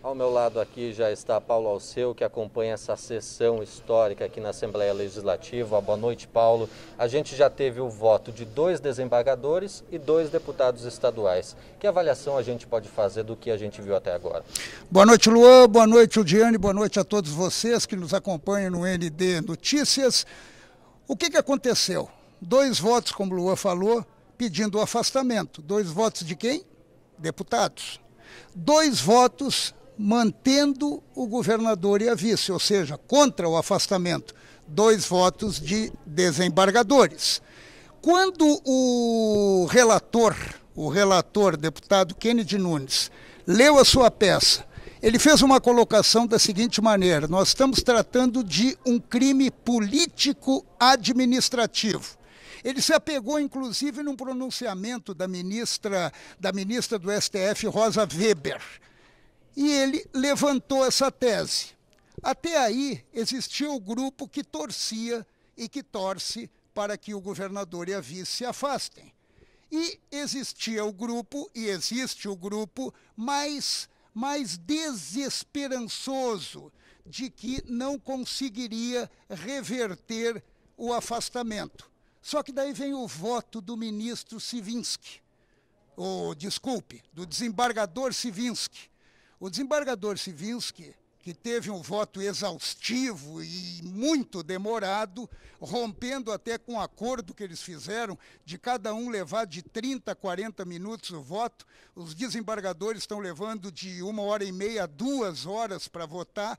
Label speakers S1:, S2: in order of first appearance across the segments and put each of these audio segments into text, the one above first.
S1: Ao meu lado aqui já está Paulo Alceu, que acompanha essa sessão histórica aqui na Assembleia Legislativa. Boa noite, Paulo. A gente já teve o voto de dois desembargadores e dois deputados estaduais. Que avaliação a gente pode fazer do que a gente viu até agora? Boa noite, Luan. Boa noite, Udiane. Boa noite a todos vocês que nos acompanham no ND Notícias. O que, que aconteceu? Dois votos, como o Luan falou, pedindo o afastamento. Dois votos de quem? Deputados. Dois votos mantendo o governador e a vice, ou seja, contra o afastamento. Dois votos de desembargadores. Quando o relator, o relator, deputado Kennedy Nunes, leu a sua peça, ele fez uma colocação da seguinte maneira: nós estamos tratando de um crime político-administrativo. Ele se apegou, inclusive, num pronunciamento da ministra, da ministra do STF, Rosa Weber e ele levantou essa tese. Até aí existia o grupo que torcia e que torce para que o governador e a vice se afastem. E existia o grupo, e existe o grupo mais, mais desesperançoso de que não conseguiria reverter o afastamento. Só que daí vem o voto do ministro Sivinski. ou desculpe, do desembargador Sivinski. O desembargador Sivinski, que teve um voto exaustivo e muito demorado, rompendo até com o um acordo que eles fizeram de cada um levar de 30 a 40 minutos o voto. Os desembargadores estão levando de uma hora e meia a duas horas para votar.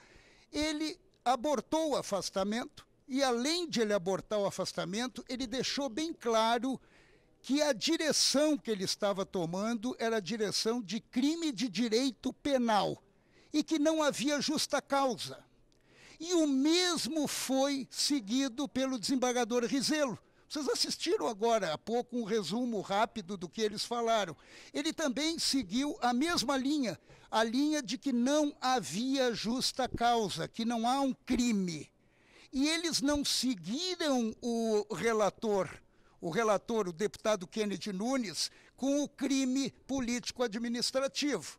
S1: Ele abortou o afastamento e, além de ele abortar o afastamento, ele deixou bem claro que a direção que ele estava tomando era a direção de crime de direito penal e que não havia justa causa. E o mesmo foi seguido pelo desembargador Rizelo. Vocês assistiram agora há pouco um resumo rápido do que eles falaram. Ele também seguiu a mesma linha, a linha de que não havia justa causa, que não há um crime. E eles não seguiram o relator o relator, o deputado Kennedy Nunes, com o crime político-administrativo.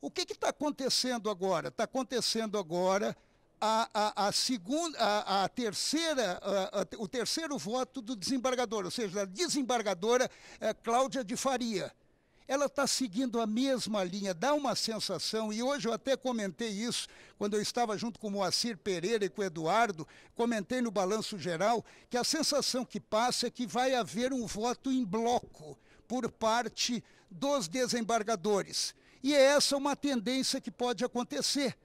S1: O que está acontecendo agora? Está acontecendo agora a, a, a, segunda, a, a terceira, a, o terceiro voto do desembargador, ou seja, da desembargadora eh, Cláudia de Faria ela está seguindo a mesma linha, dá uma sensação, e hoje eu até comentei isso quando eu estava junto com o Moacir Pereira e com o Eduardo, comentei no Balanço Geral, que a sensação que passa é que vai haver um voto em bloco por parte dos desembargadores. E é essa é uma tendência que pode acontecer.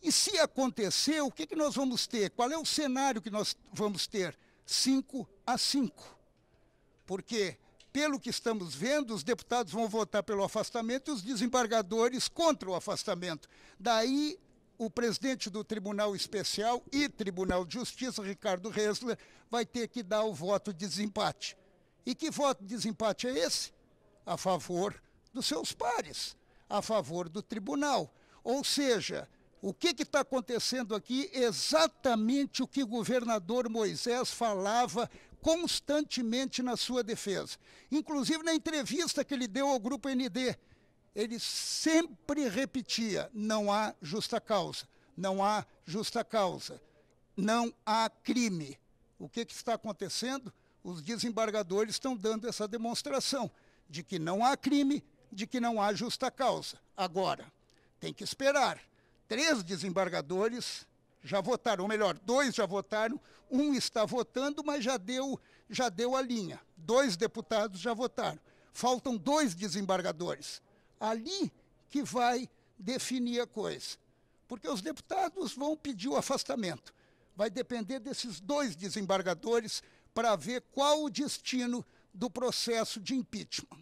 S1: E se acontecer, o que, que nós vamos ter? Qual é o cenário que nós vamos ter? 5 a 5. Porque pelo que estamos vendo, os deputados vão votar pelo afastamento e os desembargadores contra o afastamento. Daí o presidente do Tribunal Especial e Tribunal de Justiça, Ricardo Resler, vai ter que dar o voto de desempate. E que voto de desempate é esse? A favor dos seus pares, a favor do tribunal. Ou seja, o que está acontecendo aqui? é Exatamente o que o governador Moisés falava constantemente na sua defesa. Inclusive na entrevista que ele deu ao Grupo ND, ele sempre repetia: não há justa causa, não há justa causa, não há crime. O que, que está acontecendo? Os desembargadores estão dando essa demonstração de que não há crime, de que não há justa causa. Agora, tem que esperar. Três desembargadores já votaram, ou melhor, dois já votaram, um está votando, mas já deu, já deu a linha. Dois deputados já votaram. Faltam dois desembargadores. Ali que vai definir a coisa. Porque os deputados vão pedir o afastamento. Vai depender desses dois desembargadores para ver qual o destino do processo de impeachment.